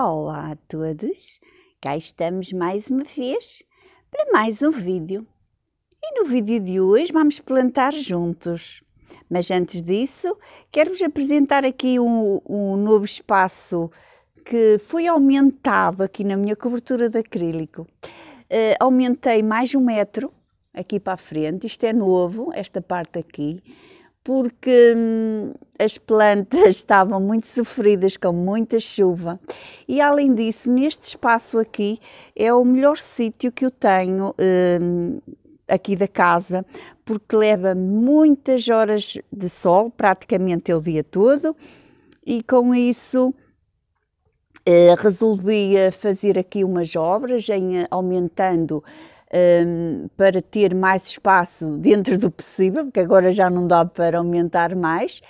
Olá a todos! Cá estamos mais uma vez para mais um vídeo. E no vídeo de hoje vamos plantar juntos. Mas antes disso, quero-vos apresentar aqui um, um, novo espaço que foi aumentado aqui na minha cobertura de acrílico. Uh, aumentei mais um metro aqui para a frente. Isto é novo, esta parte aqui porque hum, as plantas estavam muito sofridas com muita chuva. E além disso, neste espaço aqui é o melhor sítio que eu tenho hum, aqui da casa, porque leva muitas horas de sol, praticamente é o dia todo, e com isso eh, resolvi eh, fazer aqui umas obras, em, eh, aumentando um, para ter mais espaço dentro do possível, porque agora já não dá para aumentar mais.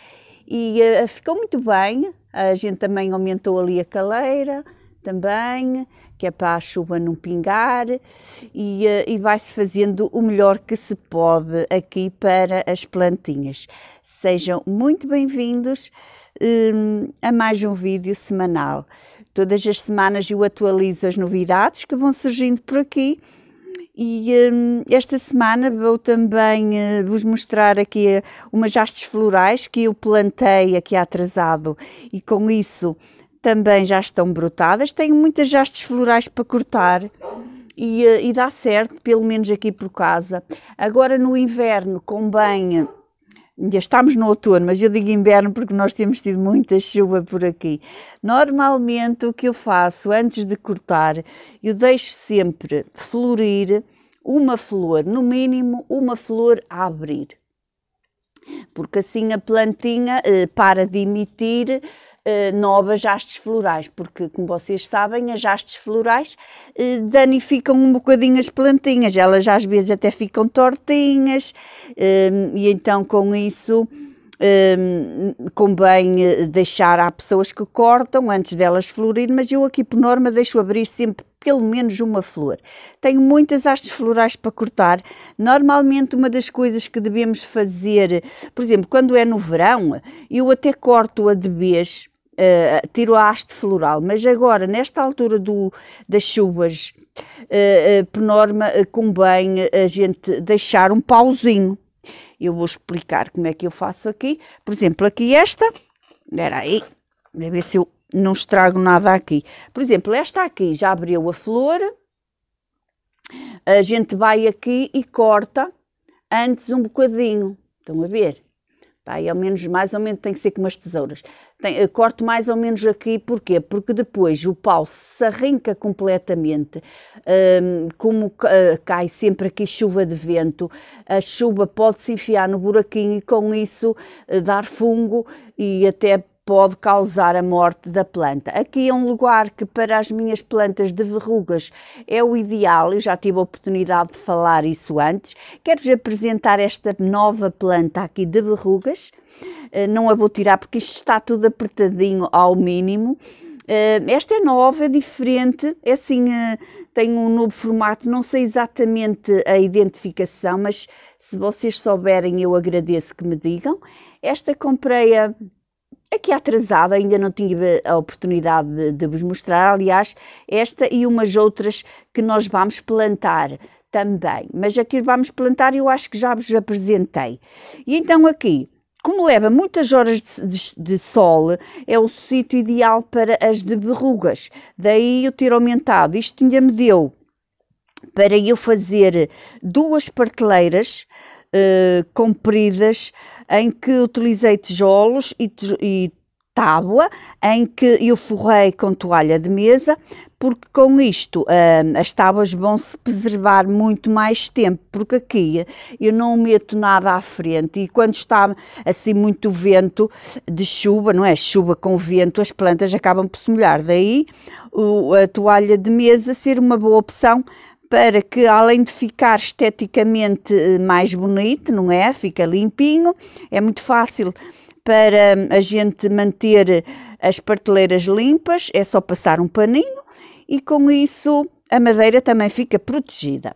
E uh, ficou muito bem. A gente também aumentou ali a caleira, também, que é para a chuva não pingar, e, eh, e vai-se fazendo o melhor que se pode aqui para as plantinhas. Sejam muito bem-vindos um, a mais um vídeo semanal. Todas as semanas eu atualizo as novidades que vão surgindo por aqui e um, esta semana vou também uh, vos mostrar aqui eh, umas hastes florais que eu plantei aqui atrasado e com isso também já estão brotadas. Tenho muitas hastes florais para cortar. E, eh, e, dá certo, pelo menos aqui por casa. Agora no inverno banho já estamos no outono, mas eu digo inverno porque nós temos tido muita chuva por aqui. Normalmente o que eu faço antes de cortar, eu deixo sempre florir uma flor, no mínimo uma flor a abrir. Porque assim a plantinha eh, para de emitir eh, novas hastes florais, porque, como vocês sabem, as hastes florais uh, danificam um bocadinho as plantinhas, elas às vezes até ficam tortinhas, eh, e então com isso. Um, convém deixar, há pessoas que cortam antes delas florir, mas eu aqui por norma deixo abrir sempre pelo menos uma flor. Tenho muitas hastes florais para cortar. Normalmente, uma das coisas que devemos fazer, por exemplo, quando é no verão, eu até corto-a de beijo, Uh, tiro a haste floral, mas agora, nesta altura do, das chuvas, uh, uh, por norma, convém a gente deixar um pauzinho. Eu vou explicar como é que eu faço aqui. Por exemplo, aqui esta, era aí, para ver se eu não estrago nada aqui. Por exemplo, esta aqui já abriu a flor, a gente vai aqui e corta antes um bocadinho. Estão a ver? Tá, e ao menos, mais ou menos, tem que ser com umas tesouras. Tem, eh, corto mais ou menos aqui, porquê? Porque depois o pau se arranca completamente, hum, como uh, cai sempre aqui chuva de vento, a chuva pode se enfiar no buraquinho e com isso uh, dar fungo e até pode causar a morte da planta. Aqui é um lugar que para as minhas plantas de verrugas é o ideal, eu já tive a oportunidade de falar isso antes. Quero-vos apresentar esta nova planta aqui de verrugas. Eh, não a vou tirar porque isto está tudo apertadinho ao mínimo. Eh, esta é nova, é diferente, é assim, eh, tem um novo formato, não sei exatamente a identificação, mas se vocês souberem eu agradeço que me digam. Esta comprei-a Aqui atrasada, ainda não tive a oportunidade de, de, vos mostrar, aliás, esta e umas outras que nós vamos plantar também. Mas aqui vamos plantar, eu acho que já vos apresentei. E então aqui, como leva muitas horas de, de, de sol, é o sítio ideal para as de verrugas. Daí eu ter aumentado. Isto ainda me deu para eu fazer duas prateleiras uh, compridas em que utilizei tijolos e, e tábua em que eu forrei com toalha de mesa, porque com isto uh, as tábuas vão se preservar muito mais tempo, porque aqui eu não meto nada à frente e quando está assim muito vento de chuva, não é? Chuva com vento, as plantas acabam por se molhar. Daí o, a toalha de mesa ser uma boa opção para que, além de ficar esteticamente eh, mais bonito, não é? Fica limpinho, é muito fácil para a gente manter as prateleiras limpas, é só passar um paninho e com isso a madeira também fica protegida.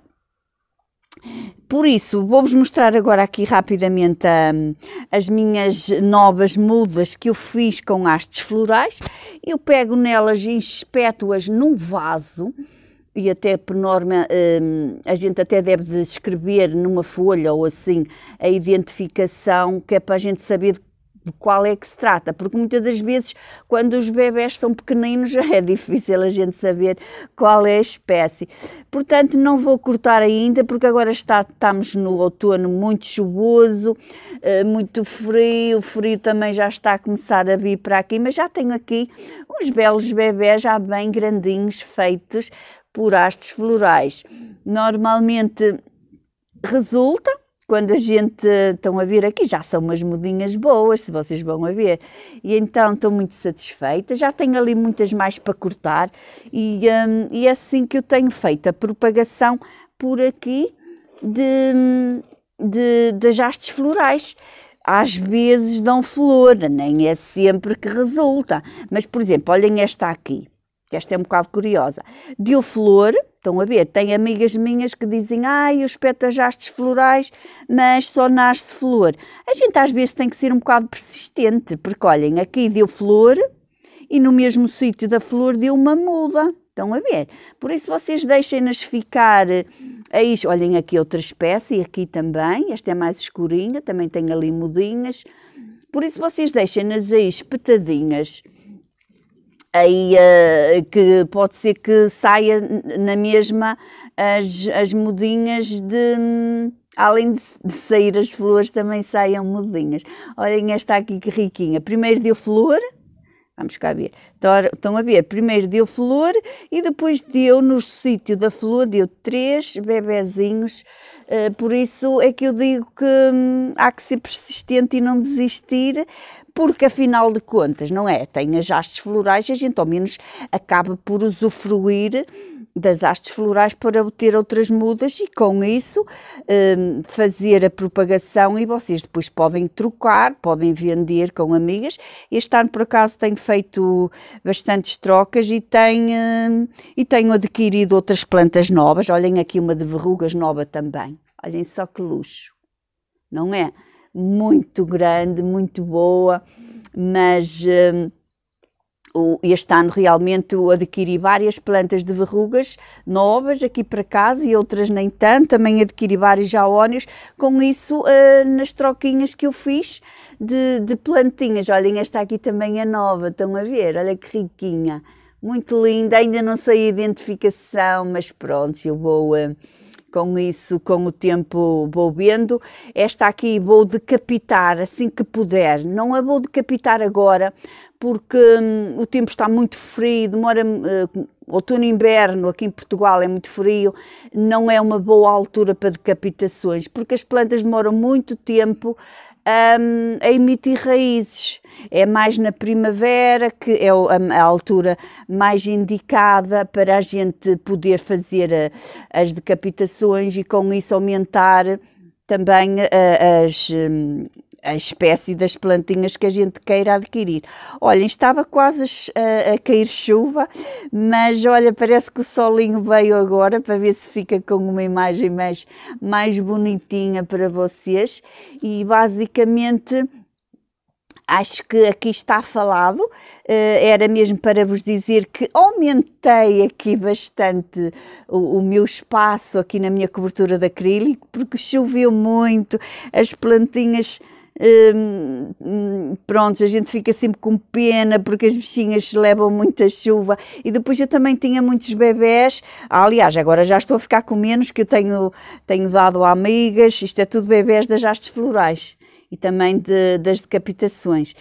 Por isso, vou-vos mostrar agora aqui rapidamente hum, as minhas novas mudas que eu fiz com hastes florais. Eu pego nelas e espeto-as num vaso e até por norma hum, a gente até deve escrever numa folha ou assim a identificação que é para a gente saber de qual é que se trata, porque muitas das vezes quando os bebés são pequeninos já é difícil a gente saber qual é a espécie. Portanto, não vou cortar ainda, porque agora está, estamos no outono muito chuvoso, eh, muito frio, o frio também já está a começar a vir para aqui, mas já tenho aqui uns belos bebés já bem grandinhos feitos por hastes florais. Normalmente resulta, quando a gente estão a ver aqui, já são umas mudinhas boas, se vocês vão a ver. E então estou muito satisfeita, já tenho ali muitas mais para cortar e, hum, e é assim que eu tenho feito a propagação por aqui de, de, das hastes florais às vezes dão flor, nem é sempre que resulta. Mas, por exemplo, olhem esta aqui que esta é um bocado curiosa. Deu flor, estão a ver, tem amigas minhas que dizem, ai, os petajastes florais, mas só nasce flor. A gente às vezes tem que ser um bocado persistente, porque olhem, aqui deu flor e no mesmo sítio da flor deu uma muda. Estão a ver? Por isso vocês deixem-nas ficar eh, aí. Olhem aqui outra espécie, aqui também. Esta é mais escurinha, também tem ali mudinhas. Por isso vocês deixem-nas aí espetadinhas aí uh, que pode ser que saia na mesma as, as mudinhas de além de, de sair as flores também saiam mudinhas olhem esta aqui que riquinha primeiro deu flor vamos cá ver estão a ver primeiro deu flor e depois deu no sítio da flor deu três bebezinhos uh, por isso é que eu digo que hum, há que ser persistente e não desistir porque afinal de contas, não é? Tem as hastes florais e a gente ao menos acaba por usufruir das hastes florais para obter outras mudas e com isso um, fazer a propagação e vocês depois podem trocar, podem vender com amigas. Este ano, por acaso, tenho feito bastantes trocas e tenho, um, e tenho adquirido outras plantas novas. Olhem aqui uma de verrugas nova também. Olhem só que luxo, não é? muito grande, muito boa, mas hum, este ano realmente adquiri várias plantas de verrugas novas aqui para casa e outras nem tanto, também adquiri vários jaónios, com isso uh, nas troquinhas que eu fiz de, de plantinhas, olhem esta aqui também é nova, estão a ver, olha que riquinha, muito linda, ainda não sei a identificação, mas pronto, eu vou... Uh, com isso, com o tempo vou vendo. Esta aqui vou decapitar assim que puder. Não a vou decapitar agora, porque hum, o tempo está muito frio, demora. Uh, outono e inverno aqui em Portugal é muito frio, não é uma boa altura para decapitações, porque as plantas demoram muito tempo um, a emitir raízes. É mais na primavera, que é a, altura mais indicada para a gente poder fazer eh, as decapitações e com isso aumentar também eh, as, hum, a espécie das plantinhas que a gente queira adquirir. Olhem, estava quase a, a, cair chuva, mas olha, parece que o solinho veio agora para ver se fica com uma imagem mais, mais bonitinha para vocês. E basicamente. Acho que aqui está falado, uh, era mesmo para vos dizer que aumentei aqui bastante o, o, meu espaço aqui na minha cobertura de acrílico, porque choveu muito, as plantinhas prontos hum, pronto, a gente fica sempre com pena porque as bichinhas levam muita chuva. E depois eu também tinha muitos bebés. Ah, aliás, agora já estou a ficar com menos que eu tenho, tenho dado a amigas. Isto é tudo bebés das hastes florais e também de, das decapitações.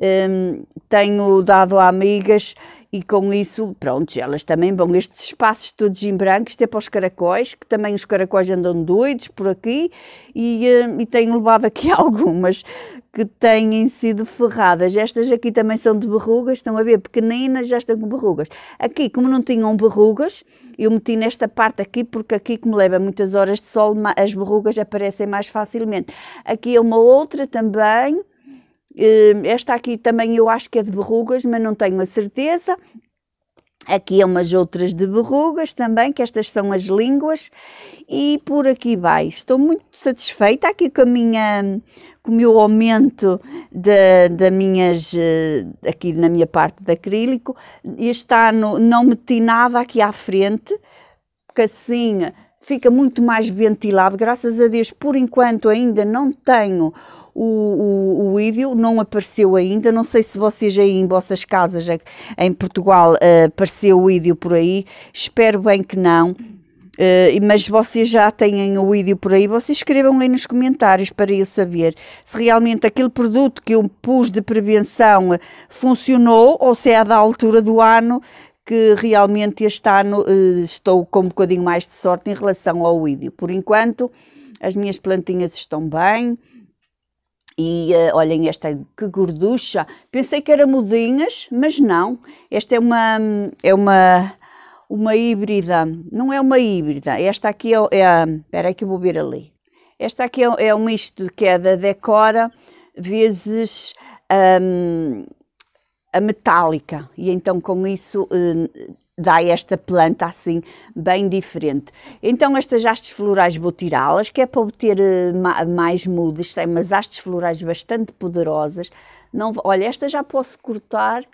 Hum, tenho dado a amigas e com isso, pronto, elas também vão estes espaços todos em branco, isto é para os caracóis, que também os caracóis andam doidos por aqui e, eh, e tenho levado aqui algumas que têm sido ferradas. Estas aqui também são de verrugas, estão a ver, pequeninas, já estão com verrugas. Aqui, como não tinham verrugas, eu meti nesta parte aqui, porque aqui, como leva muitas horas de sol, as verrugas aparecem mais facilmente. Aqui é uma outra também, Hum, esta aqui também eu acho que é de verrugas, mas não tenho a certeza. Aqui é umas outras de verrugas também, que estas são as línguas. E por aqui vai. Estou muito satisfeita aqui com a minha com o meu aumento de, de minhas eh, aqui na minha parte de acrílico. Este ano não meti nada aqui à frente, porque assim fica muito mais ventilado. Graças a Deus, por enquanto ainda não tenho o, o, o ídio não apareceu ainda. Não sei se vocês aí em vossas casas eh, em Portugal eh, apareceu o ídio por aí. Espero bem que não. Uh, mas vocês já têm o vídeo por aí, vocês escrevam aí nos comentários para eu saber se realmente aquele produto que eu pus de prevenção funcionou ou se é da altura do ano que realmente este ano uh, estou com um bocadinho mais de sorte em relação ao vídeo. Por enquanto, as minhas plantinhas estão bem, e uh, olhem esta, que gorducha. Pensei que era mudinhas, mas não. Esta é uma, é uma, uma híbrida. Não é uma híbrida. Esta aqui é, é Espera aí que eu vou ver ali. Esta aqui é, é um misto que é da Decora vezes um, a metálica. E então com isso uh, dá esta planta assim bem diferente. Então estas hastes florais vou tirá-las, que é para obter eh, mais mudas, tem umas hastes florais bastante poderosas. Não, olha, esta já posso cortar,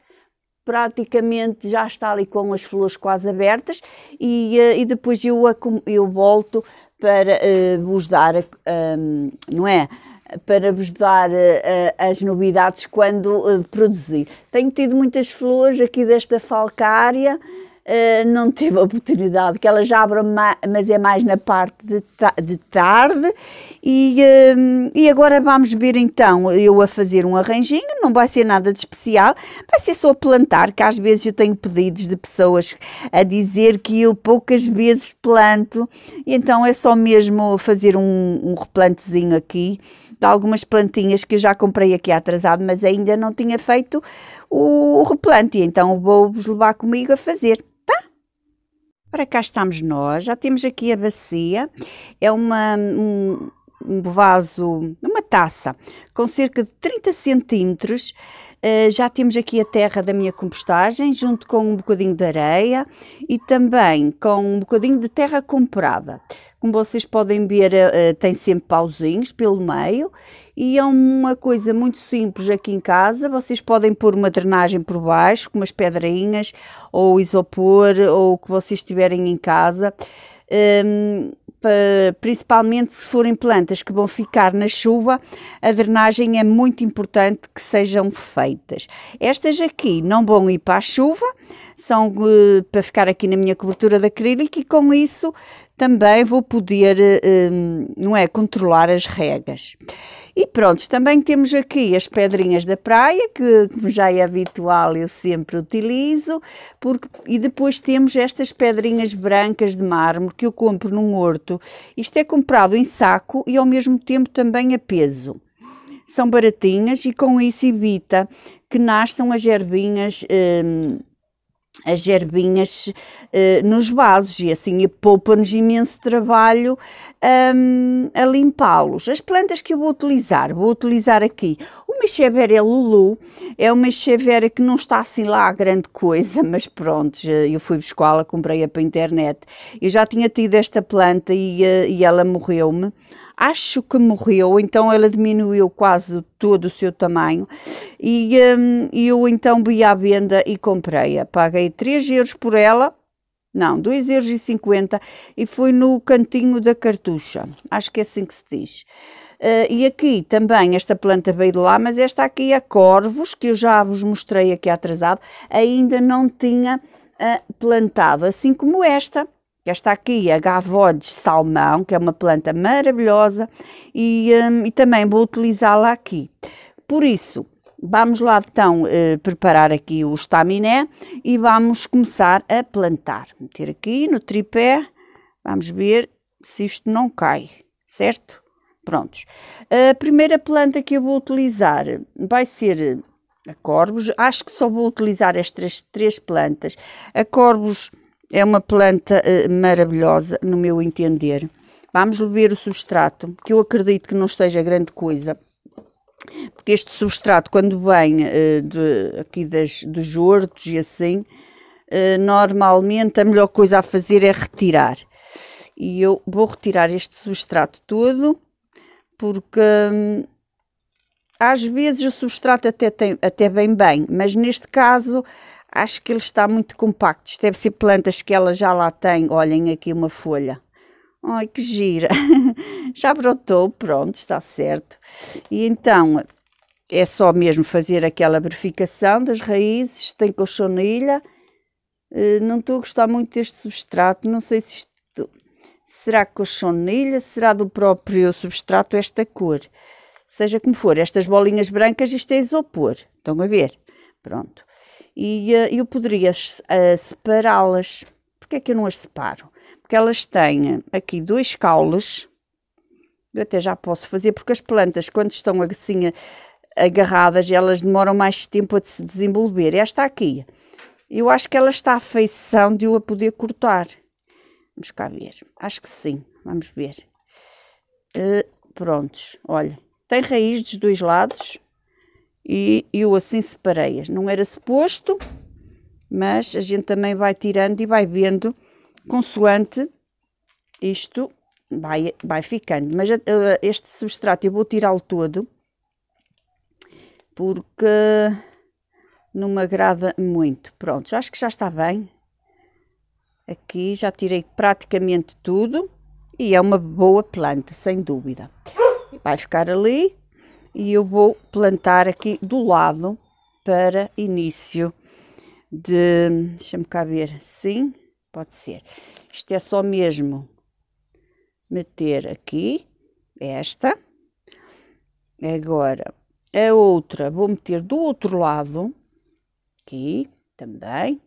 praticamente já está ali com as flores quase abertas e, eh, e depois eu, eu volto para uh, vos dar, um, não é? para vos dar uh, as novidades quando uh, produzir. Tenho tido muitas flores aqui desta falcária eh, não teve a oportunidade, que ela já abre, mas é mais na parte de, ta de tarde. E, uh, e agora vamos ver então eu a fazer um arranjinho, não vai ser nada de especial, vai ser só plantar, que às vezes eu tenho pedidos de pessoas a dizer que eu poucas vezes planto, e então é só mesmo fazer um, um replantezinho aqui de algumas plantinhas que eu já comprei aqui atrasado, mas ainda não tinha feito o, o replante, então vou-vos levar comigo a fazer. Ora, cá estamos nós, já temos aqui a bacia, é uma, um, um vaso, uma taça, com cerca de 30 centímetros. Uh, já temos aqui a terra da minha compostagem, junto com um bocadinho de areia e também com um bocadinho de terra comprada. Como vocês podem ver, uh, tem sempre pauzinhos pelo meio e é uma coisa muito simples aqui em casa. Vocês podem pôr uma drenagem por baixo, com umas pedrinhas, ou isopor, ou o que vocês tiverem em casa. Um, principalmente se forem plantas que vão ficar na chuva, a drenagem é muito importante que sejam feitas. Estas aqui não vão ir para a chuva, são uh, para ficar aqui na minha cobertura de acrílico e com isso também vou poder, uh, não é, controlar as regas. E pronto, também temos aqui as pedrinhas da praia, que como já é habitual eu sempre utilizo, porque, e depois temos estas pedrinhas brancas de mármore que eu compro num horto. Isto é comprado em saco e ao mesmo tempo também a peso. São baratinhas e com isso evita que nasçam as ervinhas hum, as gerbinhas eh, nos vasos e assim poupa-nos imenso trabalho um, a limpá-los. As plantas que eu vou utilizar, vou utilizar aqui uma Echeveria Lulu, é uma Echeveria que não está assim lá a grande coisa, mas pronto, eu fui buscá-la, comprei-a para a internet. Eu já tinha tido esta planta e, eh, e ela morreu-me acho que morreu, então ela diminuiu quase todo o seu tamanho. E um, eu então vi à venda e comprei-a. Paguei 3 euros por ela, não, euros e foi no cantinho da cartucha, acho que é assim que se diz. Uh, e aqui também esta planta veio de lá, mas esta aqui a é corvos, que eu já vos mostrei aqui atrasado, ainda não tinha uh, plantado, assim como esta. Esta aqui, a gavodes salmão, que é uma planta maravilhosa, e, um, e também vou utilizá-la aqui. Por isso, vamos lá então eh, preparar aqui o estaminé e vamos começar a plantar. Meter aqui no tripé, vamos ver se isto não cai, certo? Prontos. A primeira planta que eu vou utilizar vai ser a corvos. Acho que só vou utilizar estas três plantas. A corvos é uma planta uh, maravilhosa, no meu entender. Vamos beber o substrato, que eu acredito que não esteja grande coisa. Porque este substrato, quando vem uh, de, aqui das, dos hortos e assim, uh, normalmente a melhor coisa a fazer é retirar. E eu vou retirar este substrato todo, porque... Hum, às vezes o substrato até, tem, até vem bem, mas neste caso acho que ele está muito compacto. Isto deve ser plantas que ela já lá tem. Olhem aqui uma folha. Ai, que gira! já brotou, pronto, está certo. E então é só mesmo fazer aquela verificação das raízes, tem colchonilha. Eh, não estou a gostar muito deste substrato, não sei se isto será colchonilha, será do próprio substrato esta cor. Seja como for, estas bolinhas brancas, isto é isopor, estão a ver? Pronto e uh, eu poderia uh, separá-las. Porquê é que eu não as separo? Porque elas têm aqui dois caules, eu até já posso fazer, porque as plantas, quando estão assim eh, agarradas, elas demoram mais tempo a se desenvolver. Esta aqui, eu acho que ela está à feição de eu a poder cortar. Vamos cá ver. Acho que sim. Vamos ver. Uh, prontos. Olha, tem raiz dos dois lados. E eu assim separei-as. Não era suposto, mas a gente também vai tirando e vai vendo, consoante isto vai, vai ficando. Mas eh, este substrato eu vou tirá-lo todo, porque não me agrada muito. Pronto, acho que já está bem. Aqui já tirei praticamente tudo e é uma boa planta, sem dúvida. Vai ficar ali e eu vou plantar aqui do lado para início de, deixa-me cá ver, sim, pode ser. Isto é só mesmo meter aqui esta. Agora, a outra vou meter do outro lado, aqui também.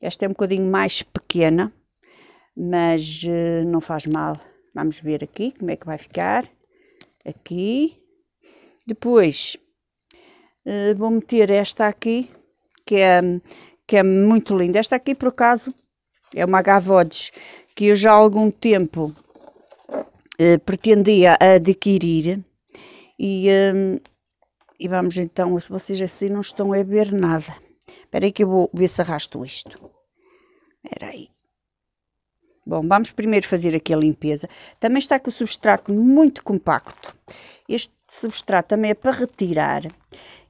Esta é um bocadinho mais pequena, mas uh, não faz mal. Vamos ver aqui como é que vai ficar. Aqui, depois eh, vou meter esta aqui, que é, que é muito linda. Esta aqui, por acaso, é uma Gavodes que eu já há algum tempo eh, pretendia adquirir. E, eh, e vamos então, se vocês assim não estão a ver nada. Espera aí que eu vou ver se arrasto isto. Espera aí. Bom, vamos primeiro fazer aqui a limpeza. Também está com o substrato muito compacto. Este substrato também é para retirar.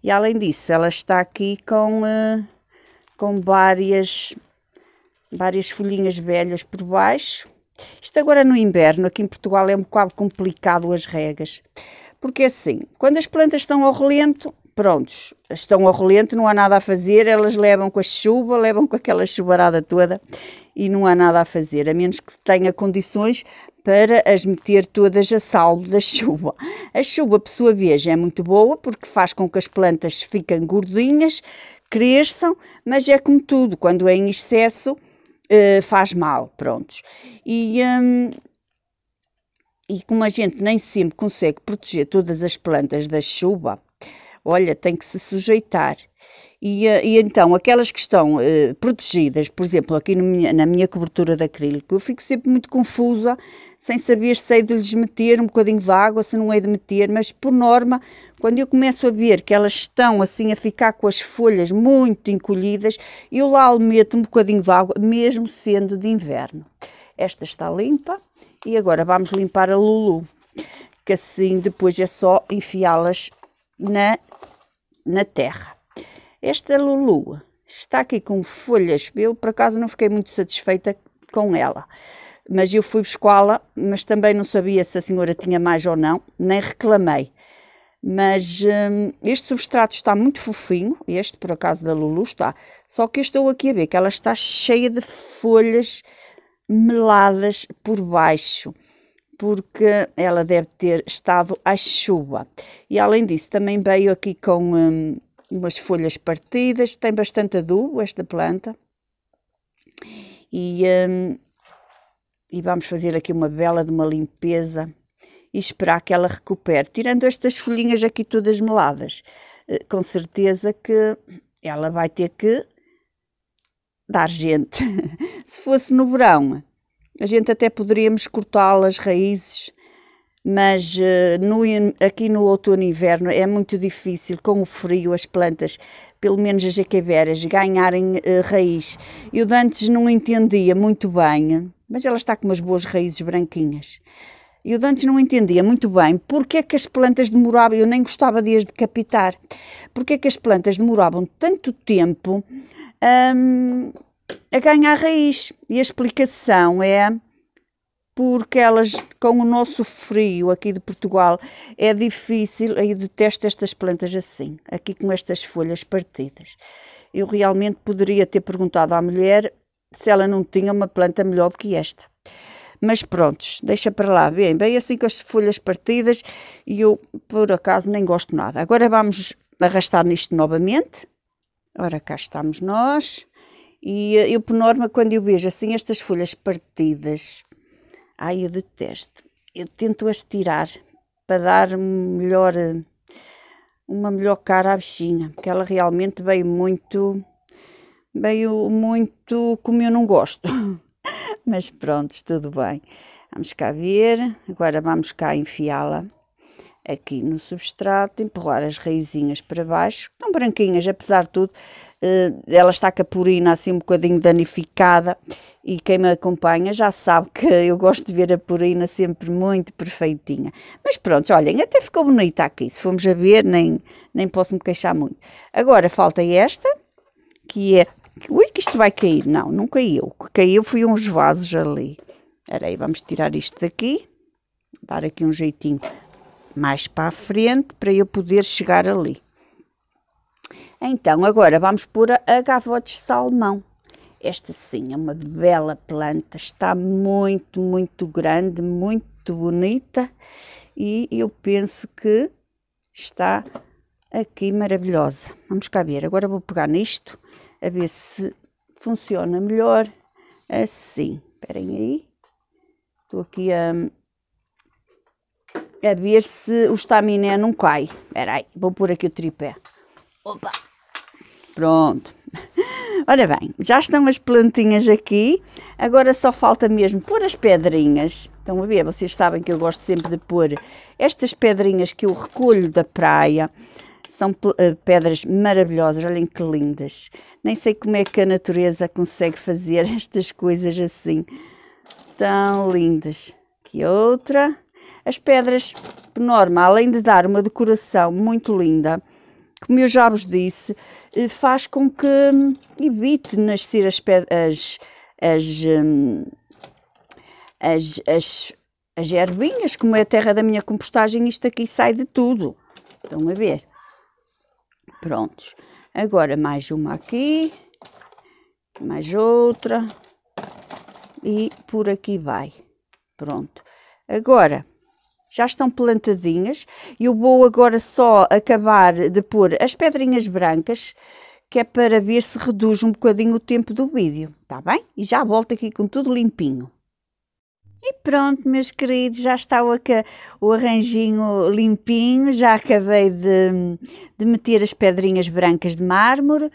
E além disso, ela está aqui com, eh, com várias, várias folhinhas velhas por baixo. Isto agora no inverno, aqui em Portugal, é um bocado complicado as regas. Porque é assim, quando as plantas estão ao relento, prontos, estão ao relento, não há nada a fazer, elas levam com a chuva, levam com aquela chuvarada toda e não há nada a fazer, a menos que tenha condições para as meter todas a salvo da chuva. A chuva, por sua vez, é muito boa porque faz com que as plantas fiquem gordinhas, cresçam, mas é como tudo, quando é em excesso eh, faz mal, prontos. E, hum, e como a gente nem sempre consegue proteger todas as plantas da chuva, olha, tem que se sujeitar. E, eh, e então, aquelas que estão eh, protegidas, por exemplo, aqui minha, na minha cobertura de acrílico, eu fico sempre muito confusa, sem saber se hei de lhes meter um bocadinho de água, se não hei de meter, mas por norma, quando eu começo a ver que elas estão assim a ficar com as folhas muito encolhidas, eu lá meto um bocadinho de água, mesmo sendo de inverno. Esta está limpa e agora vamos limpar a Lulu, que assim depois é só enfiá-las na, na terra. Esta Lulu está aqui com folhas. Eu, por acaso, não fiquei muito satisfeita com ela. Mas eu fui buscá-la, mas também não sabia se a senhora tinha mais ou não, nem reclamei. Mas hum, este substrato está muito fofinho, este por acaso da Lulu está, só que eu estou aqui a ver que ela está cheia de folhas meladas por baixo, porque ela deve ter estado à chuva. E além disso, também veio aqui com hum, umas folhas partidas, tem bastante adubo esta planta. E, hum, e vamos fazer aqui uma bela de uma limpeza e esperar que ela recupere. Tirando estas folhinhas aqui todas meladas, eh, com certeza que ela vai ter que dar gente. Se fosse no verão, a gente até poderíamos cortá-las raízes mas eh, no, aqui no outono e inverno é muito difícil, com o frio, as plantas pelo menos as jacaberas, ganharem uh, raiz. Eu de antes não entendia muito bem, mas ela está com umas boas raízes branquinhas. Eu de antes não entendia muito bem porque é que as plantas demoravam, eu nem gostava de as decapitar, porque é que as plantas demoravam tanto tempo um, a ganhar raiz. E a explicação é porque elas, com o nosso frio aqui de Portugal, é difícil. Eu detesto estas plantas assim, aqui com estas folhas partidas. Eu realmente poderia ter perguntado à mulher se ela não tinha uma planta melhor do que esta. Mas prontos, deixa para lá. Bem, bem assim com as folhas partidas e eu, por acaso, nem gosto nada. Agora vamos arrastar nisto novamente. Ora, cá estamos nós. E eh, eu, por norma, quando eu vejo assim estas folhas partidas, Ai, eu detesto. Eu tento-as tirar para dar melhor, uma melhor cara à bichinha, porque ela realmente veio muito, veio muito como eu não gosto. Mas pronto, tudo bem. Vamos cá ver. Agora vamos cá enfiá-la aqui no substrato, empurrar as raizinhas para baixo, estão branquinhas apesar de tudo, eh, ela está capurina, assim um bocadinho danificada. E quem me acompanha já sabe que eu gosto de ver a purina sempre muito perfeitinha. Mas pronto, olhem, até ficou bonita aqui. Se formos a ver, nem, nem posso me queixar muito. Agora falta esta, que é. Ui, que isto vai cair. Não, não caiu. O que caiu foi uns vasos ali. Espera aí, vamos tirar isto daqui. Dar aqui um jeitinho mais para a frente para eu poder chegar ali. Então, agora vamos pôr de salmão. Esta sim é uma bela planta, está muito, muito grande, muito bonita e eu penso que está aqui maravilhosa. Vamos cá ver, agora vou pegar nisto a ver se funciona melhor assim. Esperem aí, estou aqui a, a ver se o estaminé não cai. Espera aí, vou pôr aqui o tripé. Opa! Pronto. Olha bem, já estão as plantinhas aqui, agora só falta mesmo pôr as pedrinhas. Estão a ver, vocês sabem que eu gosto sempre de pôr estas pedrinhas que eu recolho da praia. São eh, pedras maravilhosas, olhem que lindas. Nem sei como é que a natureza consegue fazer estas coisas assim, tão lindas. Que outra. As pedras, por norma, além de dar uma decoração muito linda, como eu já vos disse, eh, faz com que hum, evite nascer as, as, as, hum, as, as, as ervinhas, como é a terra da minha compostagem, isto aqui sai de tudo. Estão a ver? Prontos. Agora mais uma aqui, mais outra e por aqui vai. Pronto. Agora, já estão plantadinhas. e Eu vou agora só acabar de pôr as pedrinhas brancas, que é para ver se reduz um bocadinho o tempo do vídeo, tá bem? E já volto aqui com tudo limpinho. E pronto, meus queridos, já está o, o arranjinho limpinho, já acabei de, de meter as pedrinhas brancas de mármore.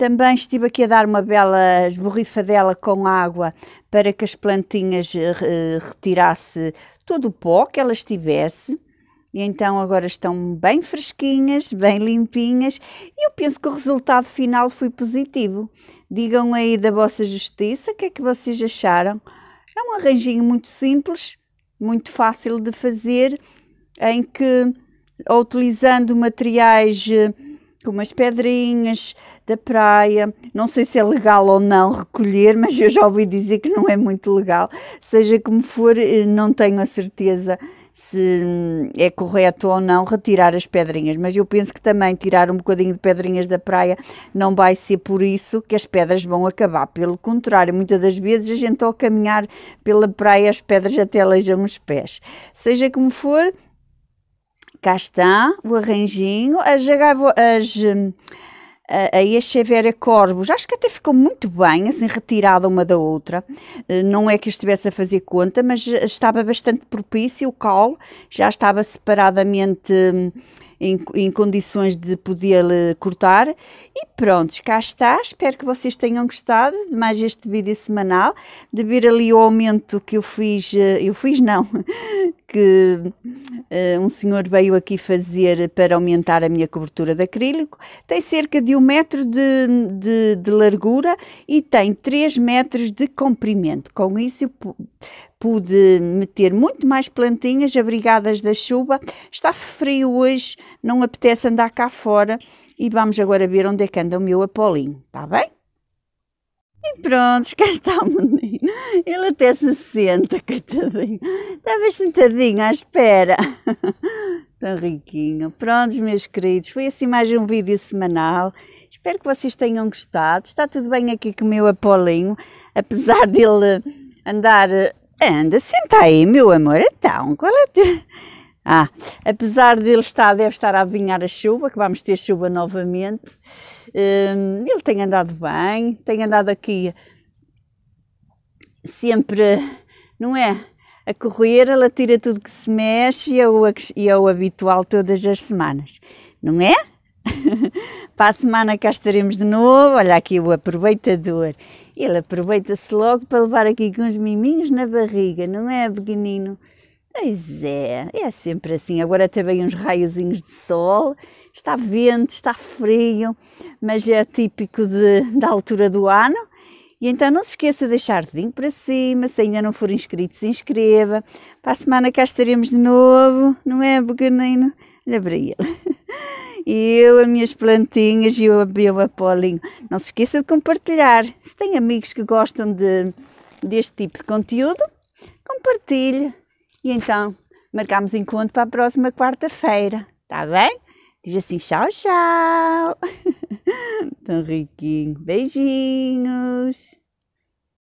Também estive aqui a dar uma bela esborrifadela com água para que as plantinhas eh, retirasse todo o pó que elas tivesse. E então agora estão bem fresquinhas, bem limpinhas, e eu penso que o resultado final foi positivo. Digam aí da vossa justiça o que é que vocês acharam. É um arranjinho muito simples, muito fácil de fazer, em que utilizando materiais eh, como as pedrinhas, da praia. Não sei se é legal ou não recolher, mas eu já ouvi dizer que não é muito legal. Seja como for, eh, não tenho a certeza se hum, é correto ou não retirar as pedrinhas, mas eu penso que também tirar um bocadinho de pedrinhas da praia não vai ser por isso que as pedras vão acabar, pelo contrário, muitas das vezes a gente ao caminhar pela praia as pedras até aleijam os pés. Seja como for, cá está o arranjinho, as, as hum, a Corvo, já acho que até ficou muito bem, assim, retirada uma da outra. Eh, não é que eu estivesse a fazer conta, mas estava bastante propício o Call já estava separadamente hum, em, em condições de poder eh, cortar. E pronto, cá está. Espero que vocês tenham gostado de mais este vídeo semanal, de ver ali o aumento que eu fiz, eh, eu fiz não, que uh, um senhor veio aqui fazer para aumentar a minha cobertura de acrílico. Tem cerca de um metro de, de, de largura e tem 3 metros de comprimento. Com isso, pude meter muito mais plantinhas abrigadas da chuva. Está frio hoje, não apetece andar cá fora e vamos agora ver onde é que anda o meu Apolinho, está bem? E pronto, cá está o menino. Ele até se senta, coitadinho. Estava sentadinho à espera. Tão riquinho. Prontos, meus queridos, foi assim mais um vídeo semanal. Espero que vocês tenham gostado. Está tudo bem aqui com o meu Apolinho, apesar dele andar eh, Anda, senta aí, meu amor, então, qual é te... Ah, apesar de ele estar, deve estar a avinhar a chuva, que vamos ter chuva novamente, hum, ele tem andado bem, tem andado aqui sempre, não é? A correr, ele tira tudo que se mexe e é o, e é o habitual todas as semanas, não é? Para a semana cá estaremos de novo. Olha aqui o aproveitador. Ele aproveita-se logo para levar aqui com uns miminhos na barriga, não é, pequenino? Pois é, é sempre assim. Agora também uns raiozinhos de sol. Está vento, está frio, mas é típico de, da altura do ano. E então não se esqueça de deixar dedinho para cima. Se ainda não for inscrito, se inscreva. Para a semana cá estaremos de novo, não é, pequenino? Olha para ele. E eu, as minhas plantinhas e eu a Bela Paulinho. Não se esqueça de compartilhar. Se tem amigos que gostam de, deste tipo de conteúdo, compartilhe. E então, marcamos encontro para a próxima quarta-feira. Está bem? Diz assim, tchau, tchau. Tão riquinho. Beijinhos.